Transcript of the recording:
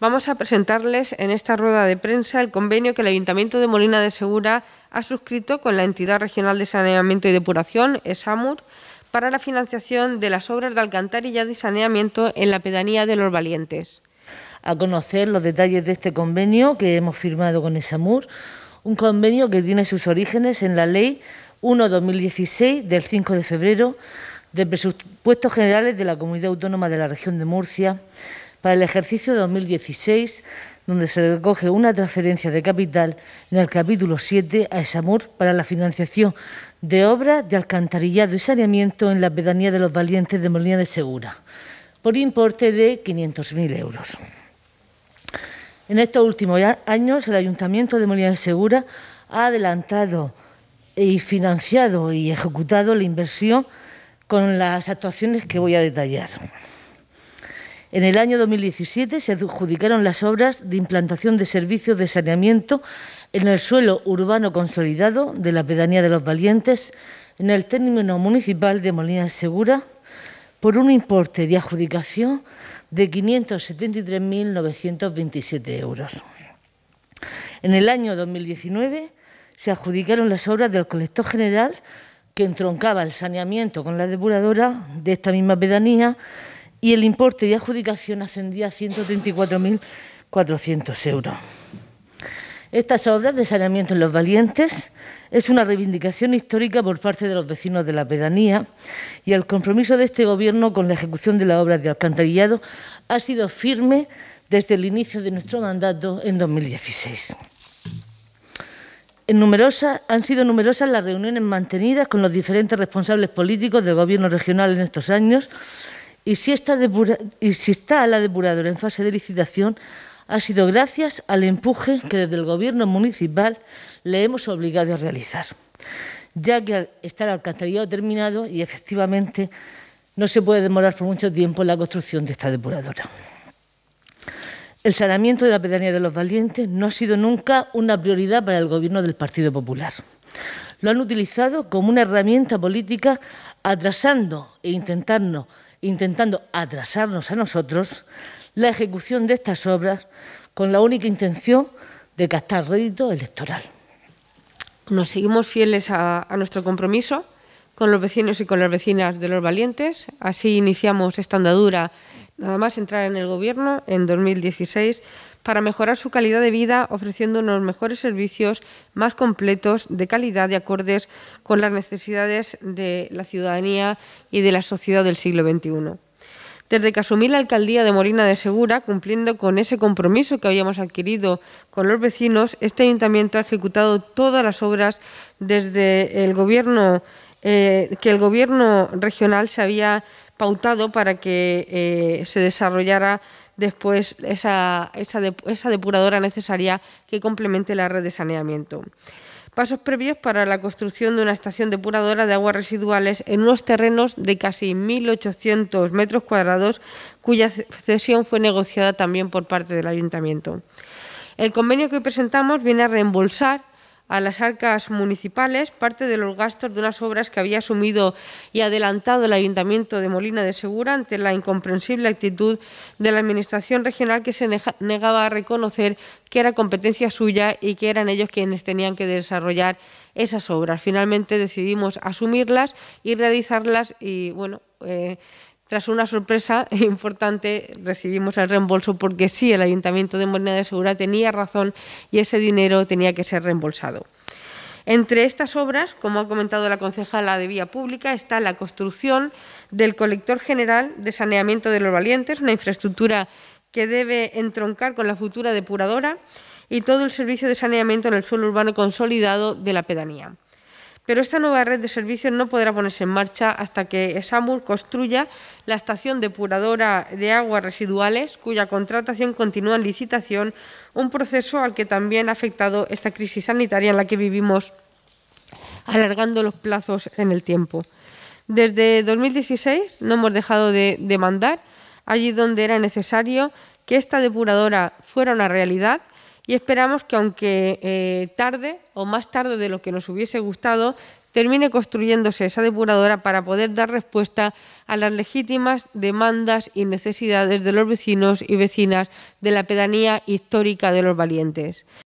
Vamos a presentarles en esta rueda de prensa el convenio que el Ayuntamiento de Molina de Segura ha suscrito con la Entidad Regional de Saneamiento y Depuración, ESAMUR, para la financiación de las obras de alcantarillado y saneamiento en la pedanía de Los Valientes. A conocer los detalles de este convenio que hemos firmado con ESAMUR, un convenio que tiene sus orígenes en la Ley 1-2016 del 5 de febrero de Presupuestos Generales de la Comunidad Autónoma de la Región de Murcia, para el ejercicio 2016, donde se recoge una transferencia de capital en el capítulo 7 a Esamur para la financiación de obras de alcantarillado y saneamiento en la pedanía de los Valientes de Molina de Segura, por importe de 500.000 euros. En estos últimos años, el Ayuntamiento de Molina de Segura ha adelantado y financiado y ejecutado la inversión con las actuaciones que voy a detallar. En el año 2017 se adjudicaron las obras de implantación de servicios de saneamiento en el suelo urbano consolidado de la pedanía de Los Valientes, en el término municipal de Molina Segura, por un importe de adjudicación de 573.927 euros. En el año 2019 se adjudicaron las obras del colector general que entroncaba el saneamiento con la depuradora de esta misma pedanía y el importe de adjudicación ascendía a 134.400 euros. Estas obras de saneamiento en Los Valientes es una reivindicación histórica por parte de los vecinos de la pedanía y el compromiso de este Gobierno con la ejecución de las obras de alcantarillado ha sido firme desde el inicio de nuestro mandato en 2016. han sido numerosas las reuniones mantenidas con los diferentes responsables políticos del Gobierno regional en estos años y si, está la depuradora en fase de licitación, ha sido gracias al empuje que desde el Gobierno municipal le hemos obligado a realizar, ya que está el alcantarillado terminado y efectivamente no se puede demorar por mucho tiempo la construcción de esta depuradora. El saneamiento de la pedanía de los Valientes no ha sido nunca una prioridad para el Gobierno del Partido Popular. Lo han utilizado como una herramienta política atrasando e intentando intentando atrasarnos a nosotros la ejecución de estas obras con la única intención de captar rédito electoral. Nos seguimos fieles a, nuestro compromiso con los vecinos y con las vecinas de Los Valientes. Así iniciamos esta andadura, nada más entrar en el Gobierno en 2016 para mejorar su calidad de vida ofreciendo mejores servicios más completos, de calidad de acordes con las necesidades de la ciudadanía y de la sociedad del siglo XXI. Desde que asumí la alcaldía de Morina de Segura, cumpliendo con ese compromiso que habíamos adquirido con los vecinos, este ayuntamiento ha ejecutado todas las obras desde el gobierno eh, que el gobierno regional se había pautado para que eh, se desarrollara después esa, esa, depuradora necesaria que complemente la red de saneamiento pasos previos para la construcción de una estación depuradora de aguas residuales en unos terrenos de casi 1.800 metros cuadrados, cuya cesión fue negociada también por parte del ayuntamiento. El convenio que hoy presentamos viene a reembolsar a las arcas municipales parte de los gastos de unas obras que había asumido y adelantado el Ayuntamiento de Molina de Segura ante la incomprensible actitud de la Administración regional que se negaba a reconocer que era competencia suya y que eran ellos quienes tenían que desarrollar esas obras. Finalmente decidimos asumirlas y realizarlas y bueno, eh, tras una sorpresa importante, recibimos el reembolso porque sí, el Ayuntamiento de Morena de Segura tenía razón y ese dinero tenía que ser reembolsado. Entre estas obras, como ha comentado la concejala de Vía Pública, está la construcción del colector general de saneamiento de los valientes, una infraestructura que debe entroncar con la futura depuradora y todo el servicio de saneamiento en el suelo urbano consolidado de la pedanía pero esta nueva red de servicios no podrá ponerse en marcha hasta que Samur construya la estación depuradora de aguas residuales, cuya contratación continúa en licitación, un proceso al que también ha afectado esta crisis sanitaria en la que vivimos, alargando los plazos en el tiempo. Desde 2016 no hemos dejado de demandar, allí donde era necesario, que esta depuradora fuera una realidad y esperamos que aunque eh, tarde o más tarde de lo que nos hubiese gustado, termine construyéndose esa depuradora para poder dar respuesta a las legítimas demandas y necesidades de los vecinos y vecinas de la pedanía histórica de los valientes.